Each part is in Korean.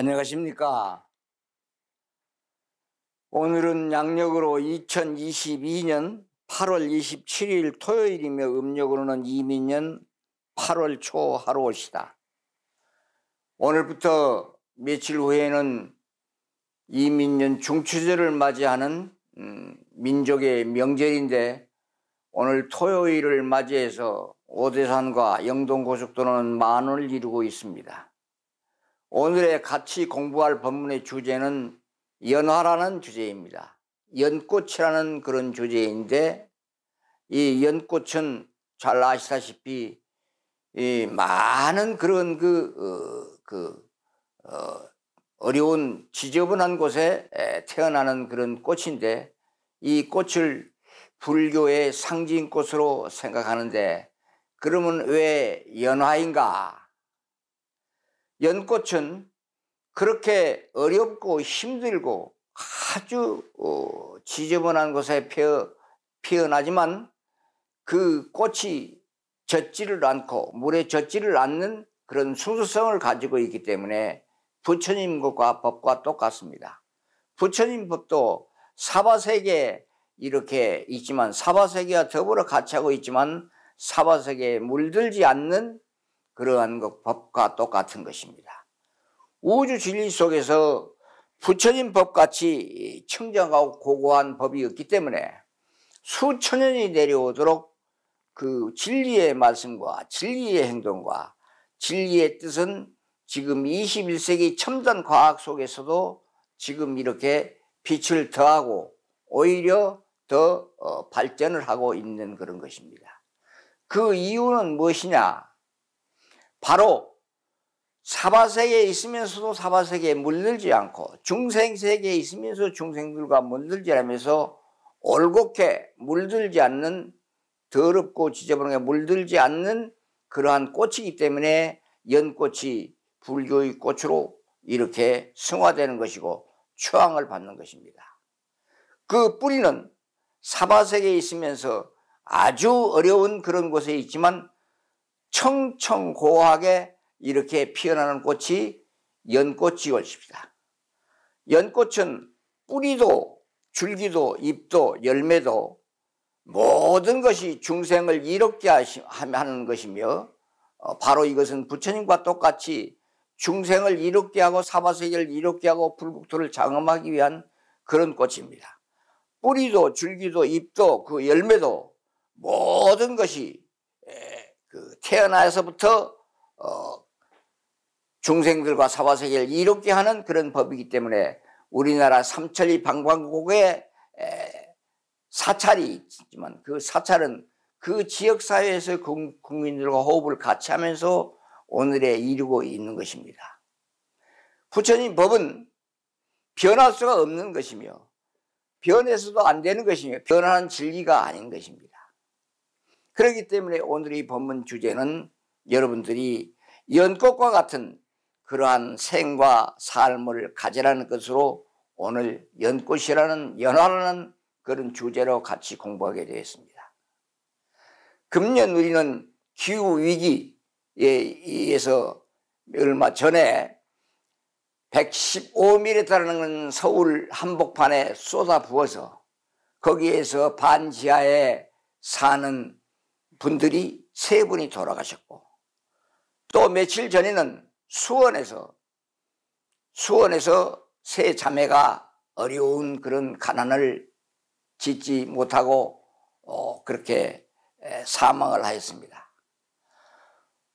안녕하십니까. 오늘은 양력으로 2022년 8월 27일 토요일이며 음력으로는 이민년 8월 초 하루 옷이다. 오늘부터 며칠 후에는 이민년 중추절을 맞이하는 음, 민족의 명절인데 오늘 토요일을 맞이해서 오대산과 영동고속도로는 만원을 이루고 있습니다. 오늘의 같이 공부할 법문의 주제는 연화라는 주제입니다. 연꽃이라는 그런 주제인데 이 연꽃은 잘 아시다시피 이 많은 그런 그, 어, 그 어, 어려운 지저분한 곳에 태어나는 그런 꽃인데 이 꽃을 불교의 상징 꽃으로 생각하는데 그러면 왜 연화인가 연꽃은 그렇게 어렵고 힘들고 아주 어, 지저분한 곳에 피어, 피어나지만 그 꽃이 젖지를 않고 물에 젖지를 않는 그런 순수성을 가지고 있기 때문에 부처님 것과 법과 똑같습니다. 부처님 법도 사바세계 이렇게 있지만 사바세계와 더불어 같이 하고 있지만 사바세계에 물들지 않는 그러한 것 법과 똑같은 것입니다. 우주 진리 속에서 붙여진 법같이 청정하고 고고한 법이 없기 때문에 수천 년이 내려오도록 그 진리의 말씀과 진리의 행동과 진리의 뜻은 지금 21세기 첨단 과학 속에서도 지금 이렇게 빛을 더하고 오히려 더 어, 발전을 하고 있는 그런 것입니다. 그 이유는 무엇이냐? 바로 사바세계에 있으면서도 사바세계에 물들지 않고 중생세계에 있으면서 중생들과 물들지 않으면서 올곧게 물들지 않는 더럽고 지저분하게 물들지 않는 그러한 꽃이기 때문에 연꽃이 불교의 꽃으로 이렇게 승화되는 것이고 추앙을 받는 것입니다. 그 뿌리는 사바세계에 있으면서 아주 어려운 그런 곳에 있지만 청청고하게 이렇게 피어나는 꽃이 연꽃이 것입니다. 연꽃은 뿌리도 줄기도 잎도 열매도 모든 것이 중생을 이롭게 하는 것이며 어, 바로 이것은 부처님과 똑같이 중생을 이롭게 하고 사바세계를 이롭게 하고 불국토를 장엄하기 위한 그런 꽃입니다. 뿌리도 줄기도 잎도 그 열매도 모든 것이 그 태어나서부터 어 중생들과 사바 세계를 이롭게 하는 그런 법이기 때문에 우리나라 삼천리 방광국의 사찰이 있지만 그 사찰은 그 지역 사회에서 국민들과 호흡을 같이 하면서 오늘에 이르고 있는 것입니다. 부처님 법은 변할 수가 없는 것이며 변해서도 안 되는 것이며 변하는 진리가 아닌 것입니다. 그렇기 때문에 오늘 이 본문 주제는 여러분들이 연꽃과 같은 그러한 생과 삶을 가지라는 것으로 오늘 연꽃이라는 연화라는 그런 주제로 같이 공부하게 되었습니다. 금년 우리는 기후 위기에 의해서 얼마 전에 1 1 5 m 라는 서울 한복판에 쏟아 부어서 거기에서 반지하에 사는 분들이 세 분이 돌아가셨고 또 며칠 전에는 수원에서 수원에서 세 자매가 어려운 그런 가난을 짓지 못하고 어, 그렇게 사망을 하였습니다.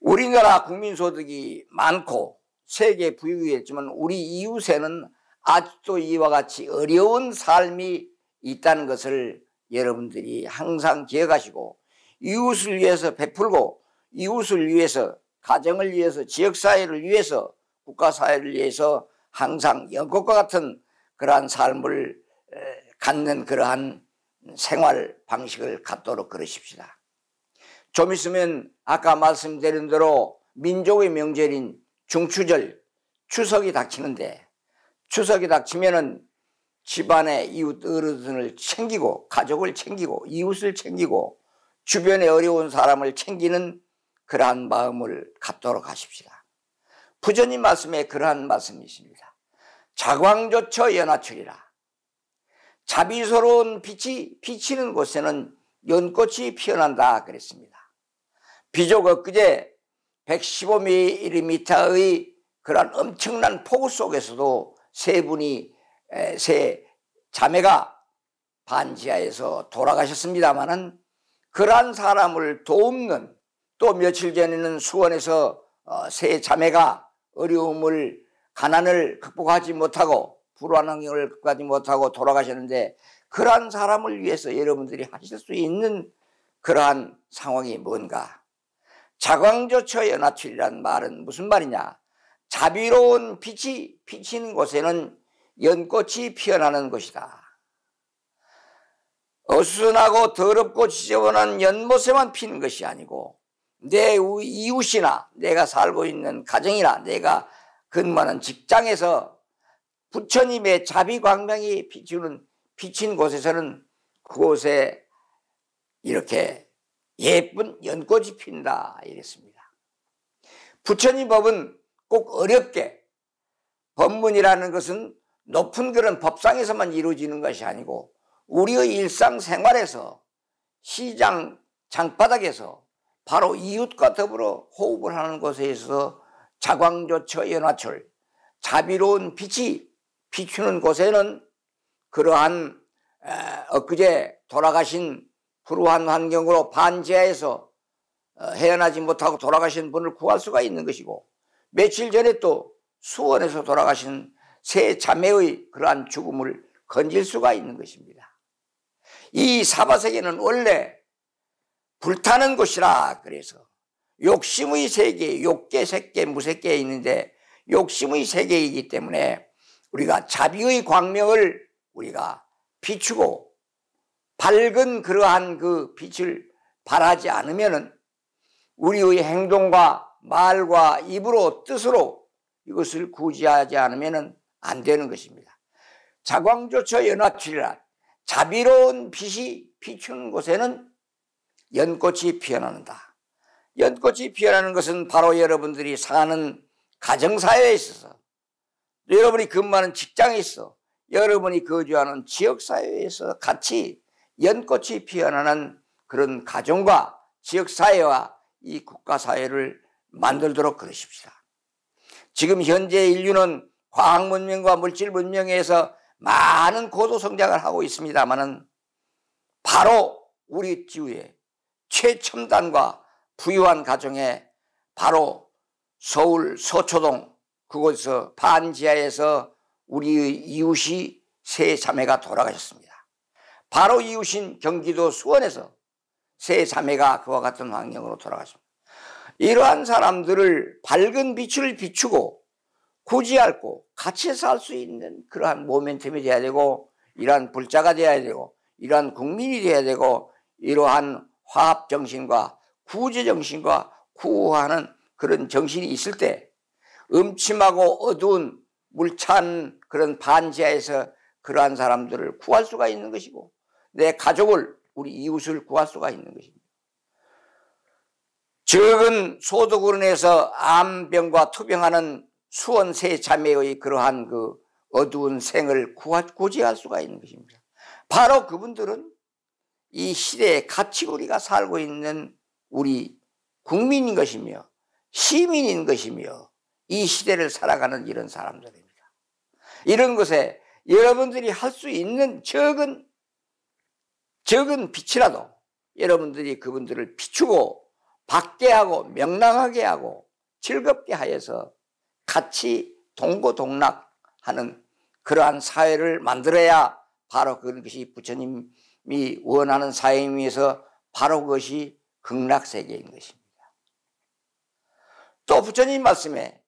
우리나라 국민소득이 많고 세계 부유했지만 우리 이웃에는 아직도 이와 같이 어려운 삶이 있다는 것을 여러분들이 항상 기억하시고 이웃을 위해서 베풀고 이웃을 위해서 가정을 위해서 지역사회를 위해서 국가사회를 위해서 항상 연꽃과 같은 그러한 삶을 갖는 그러한 생활 방식을 갖도록 그러십시다. 좀 있으면 아까 말씀드린 대로 민족의 명절인 중추절 추석이 닥치는데 추석이 닥치면은 집안의 이웃 어르신을 챙기고 가족을 챙기고 이웃을 챙기고 주변에 어려운 사람을 챙기는 그러한 마음을 갖도록 하십시다. 부처님 말씀에 그러한 말씀이 있니다 자광조처 연화철이라. 자비스러운 빛이 비치는 곳에는 연꽃이 피어난다 그랬습니다. 비족 엊그제 115mm의 그러한 엄청난 폭우 속에서도 세 분이 세 자매가 반지하에서 돌아가셨습니다마는 그러한 사람을 돕는 또 며칠 전에는 수원에서 어, 세 자매가 어려움을 가난을 극복하지 못하고 불안한 환경을 극복하지 못하고 돌아가셨는데 그러한 사람을 위해서 여러분들이 하실 수 있는 그러한 상황이 뭔가 자광조처 연하칠이란 말은 무슨 말이냐 자비로운 빛이 비치는 곳에는 연꽃이 피어나는 것이다 어수선하고 더럽고 지저분한 연못에만 피는 것이 아니고 내 이웃이나 내가 살고 있는 가정이나 내가 근무하는 직장에서 부처님의 자비 광명이 비추는 비친 곳에서는 그곳에 이렇게 예쁜 연꽃이 핀다 이랬습니다. 부처님 법은 꼭 어렵게 법문이라는 것은 높은 그런 법상에서만 이루어지는 것이 아니고 우리의 일상생활에서 시장 장바닥에서 바로 이웃과 더불어 호흡을 하는 곳에 있어 서 자광조처 연화철 자비로운 빛이 비추는 곳에는 그러한 엊그제 돌아가신 불우한 환경으로 반지하에서 어, 헤어나지 못하고 돌아가신 분을 구할 수가 있는 것이고 며칠 전에 또 수원에서 돌아가신 세 자매의 그러한 죽음을 건질 수가 있는 것입니다. 이 사바세계는 원래 불타는 곳이라 그래서 욕심의 세계, 욕계, 색계, 무색계에 있는데 욕심의 세계이기 때문에 우리가 자비의 광명을 우리가 비추고 밝은 그러한 그 빛을 바라지 않으면은 우리의 행동과 말과 입으로 뜻으로 이것을 구제하지 않으면안 되는 것입니다. 자광조처 연화출이라 자비로운 빛이 비추는 곳에는 연꽃이 피어나는다. 연꽃이 피어나는 것은 바로 여러분들이 사는 가정사회에 있어서 여러분이 근무하는 직장에 있어 여러분이 거주하는 지역사회에서 같이 연꽃이 피어나는 그런 가정과 지역사회와 이 국가사회를 만들도록 그러십시다. 지금 현재 인류는 과학문명과 물질문명에서 많은 고도 성장을 하고 있습니다만은 바로 우리 지구의 최첨단과 부유한 가정에 바로 서울 서초동 그곳에서 반지하에서 우리의 이웃이 세 자매가 돌아가셨습니다. 바로 이웃인 경기도 수원에서 세 자매가 그와 같은 환경으로 돌아가셨습니다 이러한 사람들을 밝은 빛을 비추고 굳이 앓고 같이 살 수 있는 그러한 모멘텀이 돼야 되고 이러한 불자가 돼야 되고 이러한 국민이 돼야 되고 이러한 화합 정신과 구제 정신과 구호하는 그런 정신이 있을 때 음침하고 어두운 물찬 그런 반지하에서 그러한 사람들을 구할 수가 있는 것이고 내 가족을 우리 이웃을 구할 수가 있는 것입니다. 적은 소득으로 내서 암병과 투병하는 수원 세 자매의 그러한 그 어두운 생을 구하, 구제할 수가 있는 것입니다. 바로 그분들은 이 시대에 같이 우리가 살고 있는 우리 국민인 것이며 시민인 것이며 이 시대를 살아가는 이런 사람들입니다. 이런 것에 여러분들이 할 수 있는 적은 적은 빛이라도 여러분들이 그분들을 비추고 밝게 하고 명랑하게 하고 즐겁게 하여서 같이 동고동락하는 그러한 사회를 만들어야 바로 그것이 부처님이 원하는 사회임에서 바로 그것이 극락세계인 것입니다. 또 부처님 말씀에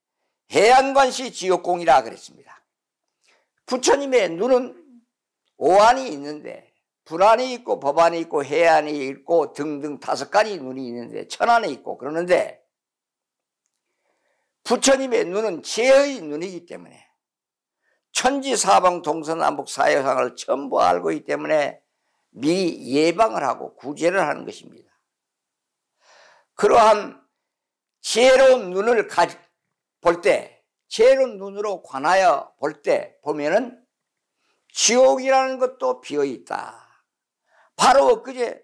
해안관시 지옥공이라 그랬습니다. 부처님의 눈은 오한이 있는데 불안이 있고 법안이 있고 해안이 있고 등등 다섯 가지 눈이 있는데 천안이 있고 그러는데 부처님의 눈은 죄의 눈이기 때문에 천지사방 동서남북 사여상을 전부 알고 있기 때문에 미리 예방을 하고 구제를 하는 것입니다. 그러한 지혜로운 눈을 볼 때, 지혜로운 눈으로 관하여 볼 때 보면은 지옥이라는 것도 비어 있다. 바로 엊그제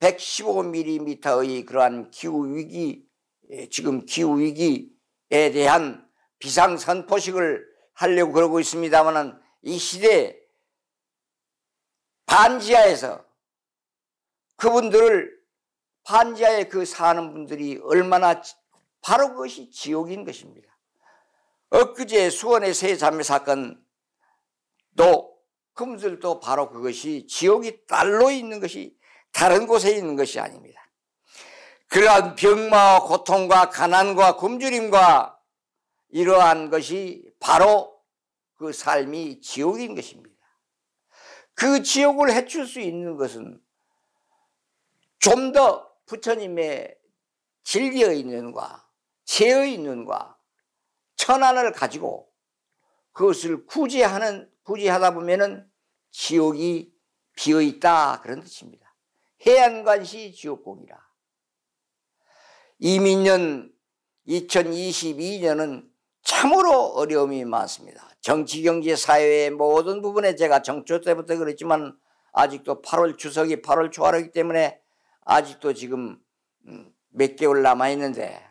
115mm의 그러한 기후위기, 예, 지금 기후위기 에 대한 비상 선포식을 하려고 그러고 있습니다만은 이 시대 반지하에서 그분들을 반지하에 그 사는 분들이 얼마나 바로 그것이 지옥인 것입니다. 엊그제 수원의 세 자매 사건도 그분들도 바로 그것이 지옥이 딸로 있는 것이 다른 곳에 있는 것이 아닙니다. 그러한 병마와 고통과 가난과 굶주림과 이러한 것이 바로 그 삶이 지옥인 것입니다. 그 지옥을 해칠 수 있는 것은 좀 더 부처님의 진리의 있과 죄의 있과 천안을 가지고 그것을 구제하는 구제하다 보면은 지옥이 비어 있다 그런 뜻입니다. 해안관시 지옥공이라. 이민년 2022년은 참으로 어려움이 많습니다. 정치, 경제, 사회의 모든 부분에 제가 정초 때부터 그랬지만 아직도 8월 추석이 8월 초하루이기 때문에 아직도 지금 음, 몇 개월 남아있는데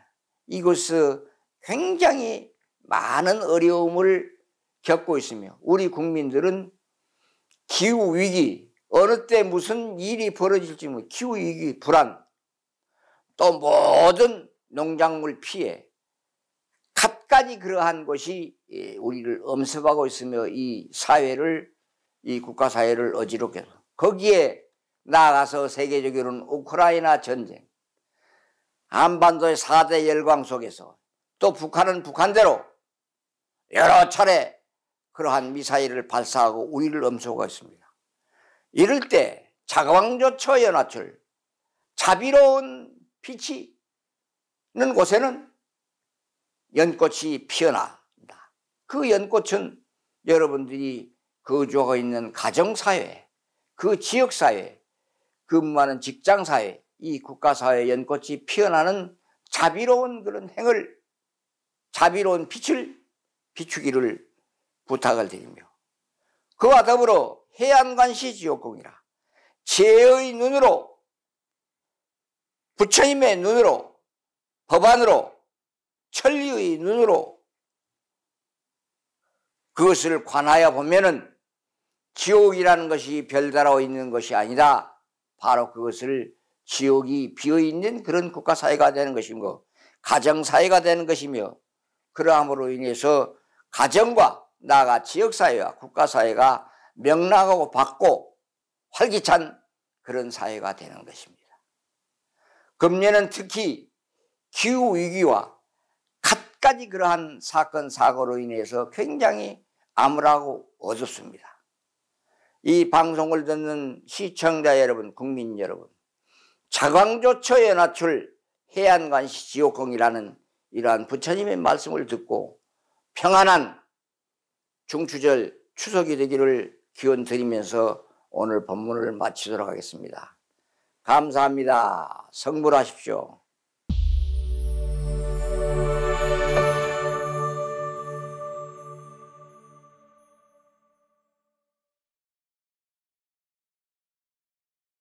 이곳에 굉장히 많은 어려움을 겪고 있으며 우리 국민들은 기후위기 어느 때 무슨 일이 벌어질지 기후위기 불안 또 모든 농작물 피해 갖가지 그러한 것이 우리를 엄습하고 있으며 이 사회를 이 국가 사회를 어지럽게 해서 거기에 나아가서 세계적으로는 우크라이나 전쟁 한반도의 4대 열광 속에서 또 북한은 북한대로 여러 차례 그러한 미사일을 발사하고 우리를 엄수하고 있습니다. 이럴 때 자강조처 연하출 자비로운 빛이 있는 곳에는 연꽃이 피어난다. 그 연꽃은 여러분들이 거주하고 있는 가정사회, 그 지역사회, 근무하는 직장사회, 이 국가사회 연꽃이 피어나는 자비로운 그런 행을, 자비로운 빛을 비추기를 부탁을 드리며 그와 더불어 해안관시 지옥공이라 죄의 눈으로 부처님의 눈으로 법안으로 천리의 눈으로 그것을 관하여 보면은 지옥이라는 것이 별다라 고 있는 것이 아니다. 바로 그것을 지옥이 비어있는 그런 국가사회가 되는 것이고 가정사회가 되는 것이며 그러함으로 인해서 가정과 나아가 지역사회와 국가사회가 명랑하고 밝고 활기찬 그런 사회가 되는 것입니다. 금년은 특히 기후위기와 갖가지 그러한 사건 사고로 인해서 굉장히 암울하고 어둡습니다. 이 방송을 듣는 시청자 여러분 국민 여러분 자광조처 연화출 해안관시 지옥공이라는 이러한 부처님의 말씀을 듣고 평안한 중추절 추석이 되기를 기원 드리면서 오늘 본문을 마치도록 하겠습니다. 감사합니다. 성불하십시오.